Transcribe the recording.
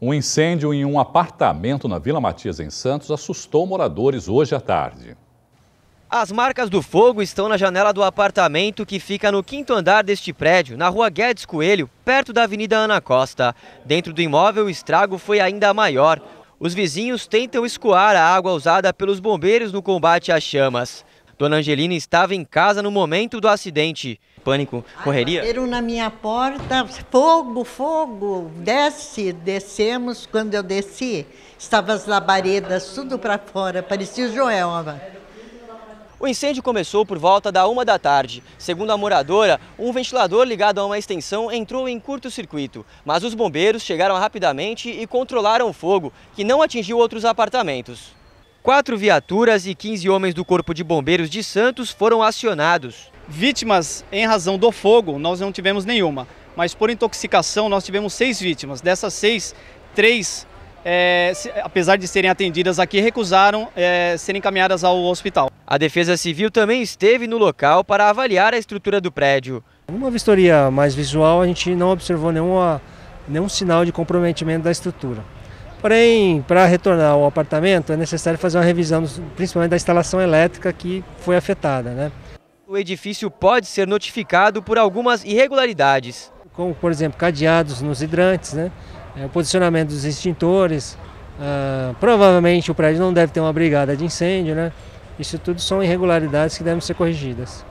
Um incêndio em um apartamento na Vila Matias, em Santos, assustou moradores hoje à tarde. As marcas do fogo estão na janela do apartamento que fica no quinto andar deste prédio, na rua Guedes Coelho, perto da Avenida Ana Costa. Dentro do imóvel, o estrago foi ainda maior. Os vizinhos tentam escoar a água usada pelos bombeiros no combate às chamas. Dona Angelina estava em casa no momento do acidente. Pânico, correria? Bateram na minha porta, fogo, fogo, desce, descemos. Quando eu desci, estavam as labaredas tudo para fora, parecia o Joelma. O incêndio começou por volta da uma da tarde. Segundo a moradora, um ventilador ligado a uma extensão entrou em curto-circuito, mas os bombeiros chegaram rapidamente e controlaram o fogo, que não atingiu outros apartamentos. Quatro viaturas e 15 homens do Corpo de Bombeiros de Santos foram acionados. Vítimas em razão do fogo, nós não tivemos nenhuma, mas por intoxicação nós tivemos seis vítimas. Dessas seis, três, é, apesar de serem atendidas aqui, recusaram é, ser encaminhadas ao hospital. A Defesa Civil também esteve no local para avaliar a estrutura do prédio. Uma vistoria mais visual, a gente não observou nenhuma, nenhum sinal de comprometimento da estrutura. Porém, para retornar ao apartamento, é necessário fazer uma revisão, principalmente da instalação elétrica que foi afetada. Né? O edifício pode ser notificado por algumas irregularidades. Como, por exemplo, cadeados nos hidrantes, né? É, o posicionamento dos extintores. Ah, provavelmente o prédio não deve ter uma brigada de incêndio. Né? Isso tudo são irregularidades que devem ser corrigidas.